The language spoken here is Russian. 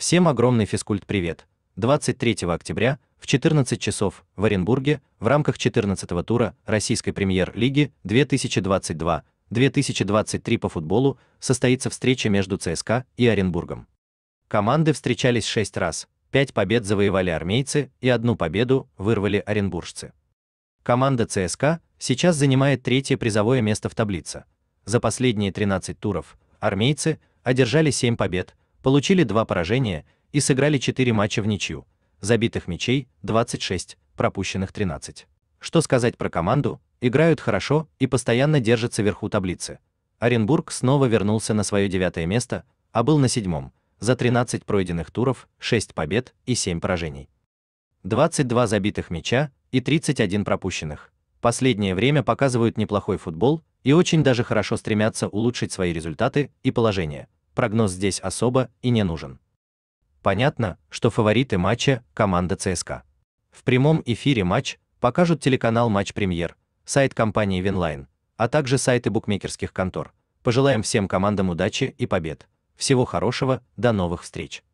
Всем огромный физкульт-привет! 23 октября в 14 часов в Оренбурге в рамках 14-го тура Российской премьер-лиги 2022-2023 по футболу состоится встреча между ЦСКА и Оренбургом. Команды встречались шесть раз, пять побед завоевали армейцы и одну победу вырвали оренбуржцы. Команда ЦСКА сейчас занимает третье призовое место в таблице. За последние 13 туров армейцы одержали 7 побед, получили два поражения и сыграли 4 матча в ничью, забитых мячей 26, пропущенных 13. Что сказать про команду, играют хорошо и постоянно держатся вверху таблицы. Оренбург снова вернулся на свое девятое место, а был на седьмом, за 13 пройденных туров, 6 побед и 7 поражений. 22 забитых мяча и 31 пропущенных. Последнее время показывают неплохой футбол и очень даже хорошо стремятся улучшить свои результаты и положение прогноз здесь особо и не нужен. Понятно, что фавориты матча – команда ЦСКА. В прямом эфире матч покажут телеканал «Матч Премьер», сайт компании «Винлайн», а также сайты букмекерских контор. Пожелаем всем командам удачи и побед. Всего хорошего, до новых встреч!